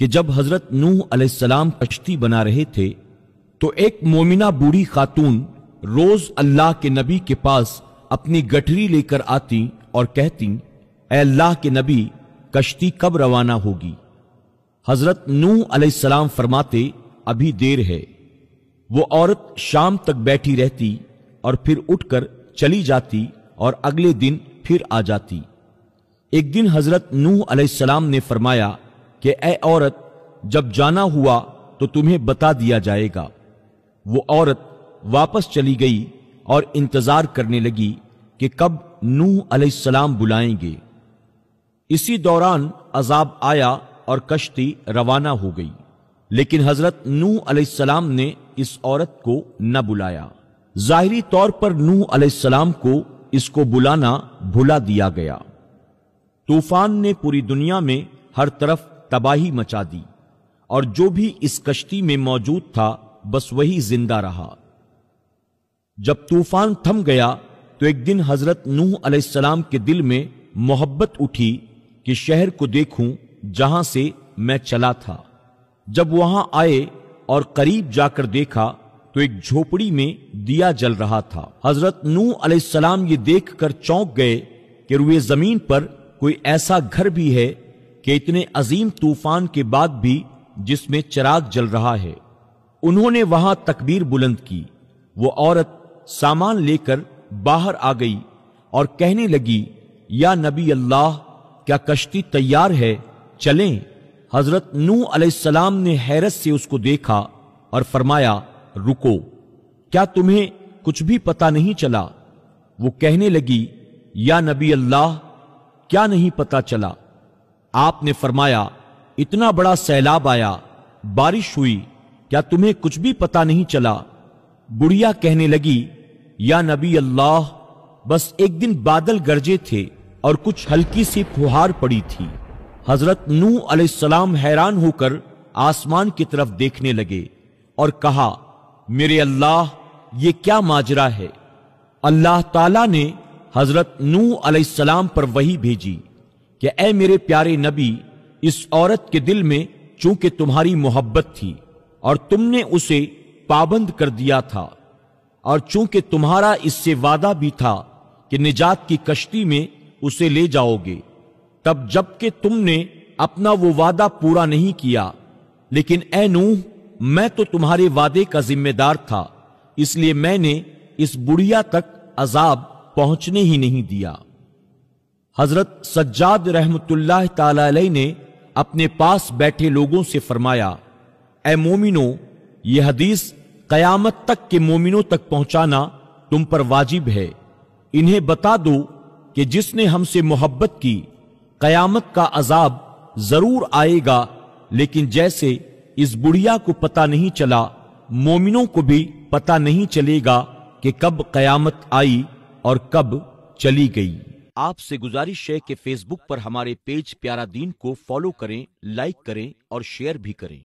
कि जब हजरत नूह अलैहिस्सलाम कश्ती बना रहे थे तो एक मोमिना बूढ़ी खातून रोज अल्लाह के नबी के पास अपनी गठरी लेकर आती और कहती अल्लाह के नबी कश्ती कब रवाना होगी हजरत नूह अलैहिस्सलाम फरमाते अभी देर है वो औरत शाम तक बैठी रहती और फिर उठकर चली जाती और अगले दिन फिर आ जाती एक दिन हजरत नूह अलैहिस्सलाम ने फरमाया कि ए औरत जब जाना हुआ तो तुम्हें बता दिया जाएगा वो औरत वापस चली गई और इंतजार करने लगी कि कब नूह अलैहिस्सलाम बुलाएंगे इसी दौरान अजाब आया और कश्ती रवाना हो गई लेकिन हजरत नूह अलैहिस्सलाम ने इस औरत को न बुलाया जाहिरी तौर पर नूह अलैहिस्सलाम को इसको बुलाना भुला दिया गया तूफान ने पूरी दुनिया में हर तरफ तबाही मचा दी और जो भी इस कश्ती में मौजूद था बस वही जिंदा रहा जब तूफान थम गया तो एक दिन हजरत नूह अलैहिस्सलाम के दिल में मोहब्बत उठी कि शहर को देखूं जहां से मैं चला था जब वहां आए और करीब जाकर देखा तो एक झोपड़ी में दिया जल रहा था हजरत नूह अलैहिस्सलाम ये देखकर चौंक गए कि रुए जमीन पर कोई ऐसा घर भी है कि इतने अजीम तूफान के बाद भी जिसमें चिराग जल रहा है उन्होंने वहां तकबीर बुलंद की वो औरत सामान लेकर बाहर आ गई और कहने लगी या नबी अल्लाह क्या कश्ती तैयार है चलें हजरत नू अलैहिस्सलाम ने हैरत से उसको देखा और फरमाया रुको क्या तुम्हें कुछ भी पता नहीं चला वो कहने लगी या नबी अल्लाह क्या नहीं पता चला आपने फरमाया इतना बड़ा सैलाब आया बारिश हुई क्या तुम्हें कुछ भी पता नहीं चला बुढ़िया कहने लगी या नबी अल्लाह बस एक दिन बादल गरजे थे और कुछ हल्की सी फुहार पड़ी थी हजरत नू अलैहिस्सलाम हैरान होकर आसमान की तरफ देखने लगे और कहा मेरे अल्लाह ये क्या माजरा है अल्लाह ताला ने हजरत नू अलैहिस्सलाम पर वही भेजी कि ए मेरे प्यारे नबी इस औरत के दिल में चूंकि तुम्हारी मोहब्बत थी और तुमने उसे पाबंद कर दिया था और चूंकि तुम्हारा इससे वादा भी था कि निजात की कश्ती में उसे ले जाओगे तब जबकि तुमने अपना वो वादा पूरा नहीं किया लेकिन ए नूह मैं तो तुम्हारे वादे का जिम्मेदार था इसलिए मैंने इस बुढ़िया तक अजाब पहुंचने ही नहीं दिया हजरत सज्जाद रहमतुल्लाह ने अपने पास बैठे लोगों से फरमाया ए मोमिनो यह हदीस कयामत तक के मोमिनों तक पहुंचाना तुम पर वाजिब है इन्हें बता दो कि जिसने हमसे मोहब्बत की कयामत का अजाब जरूर आएगा लेकिन जैसे इस बुढ़िया को पता नहीं चला मोमिनों को भी पता नहीं चलेगा कि कब कयामत आई और कब चली गई आपसे गुजारिश है कि फेसबुक पर हमारे पेज प्यारा दीन को फॉलो करें लाइक करें और शेयर भी करें